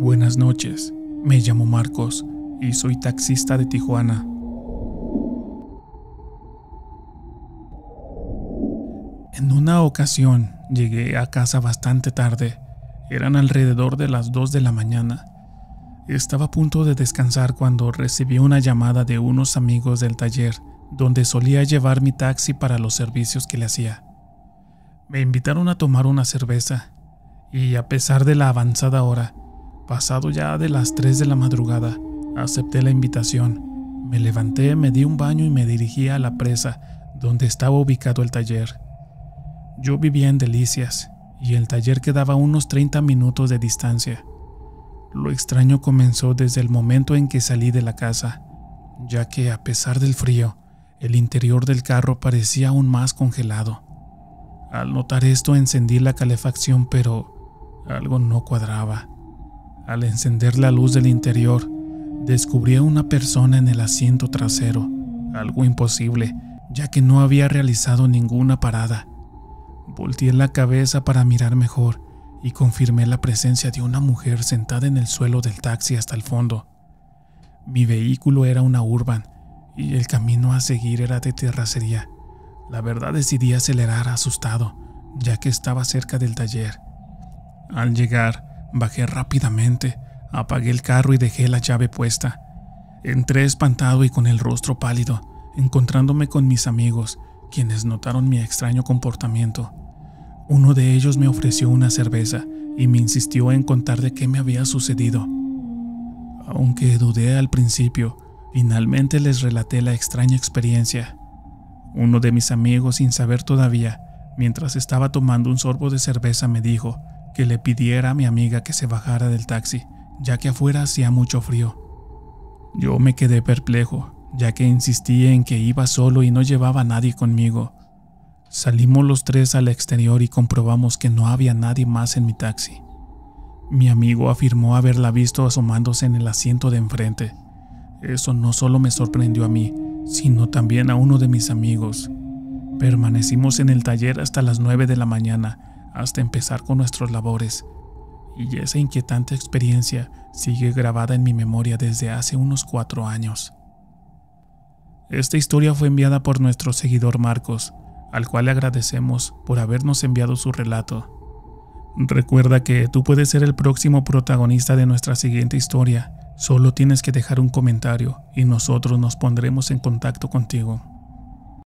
Buenas noches, me llamo Marcos y soy taxista de Tijuana. En una ocasión llegué a casa bastante tarde, eran alrededor de las 2 de la mañana. Estaba a punto de descansar cuando recibí una llamada de unos amigos del taller donde solía llevar mi taxi para los servicios que le hacía. Me invitaron a tomar una cerveza y a pesar de la avanzada hora, Pasado ya de las 3 de la madrugada, acepté la invitación. Me levanté, me di un baño y me dirigí a la presa, donde estaba ubicado el taller. Yo vivía en Delicias, y el taller quedaba a unos 30 minutos de distancia. Lo extraño comenzó desde el momento en que salí de la casa, ya que a pesar del frío, el interior del carro parecía aún más congelado. Al notar esto encendí la calefacción, pero algo no cuadraba. Al encender la luz del interior, descubrí a una persona en el asiento trasero, algo imposible, ya que no había realizado ninguna parada. Volteé la cabeza para mirar mejor y confirmé la presencia de una mujer sentada en el suelo del taxi hasta el fondo. Mi vehículo era una Urban y el camino a seguir era de terracería. La verdad decidí acelerar asustado, ya que estaba cerca del taller. Al llegar, Bajé rápidamente, apagué el carro y dejé la llave puesta. Entré espantado y con el rostro pálido, encontrándome con mis amigos, quienes notaron mi extraño comportamiento. Uno de ellos me ofreció una cerveza y me insistió en contar de qué me había sucedido. Aunque dudé al principio, finalmente les relaté la extraña experiencia. Uno de mis amigos, sin saber todavía, mientras estaba tomando un sorbo de cerveza, me dijo que le pidiera a mi amiga que se bajara del taxi, ya que afuera hacía mucho frío. Yo me quedé perplejo, ya que insistía en que iba solo y no llevaba a nadie conmigo. Salimos los tres al exterior y comprobamos que no había nadie más en mi taxi. Mi amigo afirmó haberla visto asomándose en el asiento de enfrente. Eso no solo me sorprendió a mí, sino también a uno de mis amigos. Permanecimos en el taller hasta las 9 de la mañana, hasta empezar con nuestras labores, y esa inquietante experiencia sigue grabada en mi memoria desde hace unos cuatro años. Esta historia fue enviada por nuestro seguidor Marcos, al cual le agradecemos por habernos enviado su relato. Recuerda que tú puedes ser el próximo protagonista de nuestra siguiente historia, solo tienes que dejar un comentario y nosotros nos pondremos en contacto contigo.